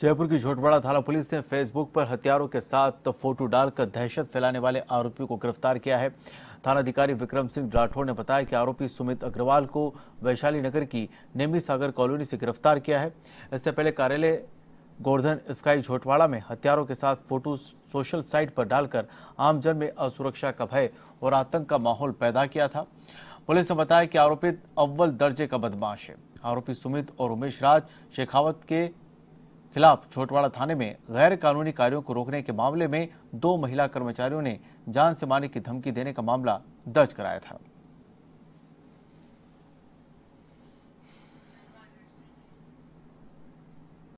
जयपुर की झोटवाड़ा थाना पुलिस ने फेसबुक पर हथियारों के साथ फोटो डालकर दहशत फैलाने वाले आरोपियों को गिरफ्तार किया है थानाधिकारी विक्रम सिंह राठौर ने बताया कि आरोपी सुमित अग्रवाल को वैशाली नगर की नेमी सागर कॉलोनी से गिरफ्तार किया है इससे पहले कार्यालय गोर्धन स्काई झोटवाड़ा में हथियारों के साथ फोटो सोशल साइट पर डालकर आमजन में असुरक्षा का भय और आतंक का माहौल पैदा किया था पुलिस ने बताया कि आरोपित अव्वल दर्जे का बदमाश है आरोपी सुमित और उमेश राज शेखावत के खिलाफ छोटवाड़ा थाने में गैर कानूनी कार्यों को रोकने के मामले में दो महिला कर्मचारियों ने जान से मारने की धमकी देने का मामला दर्ज कराया था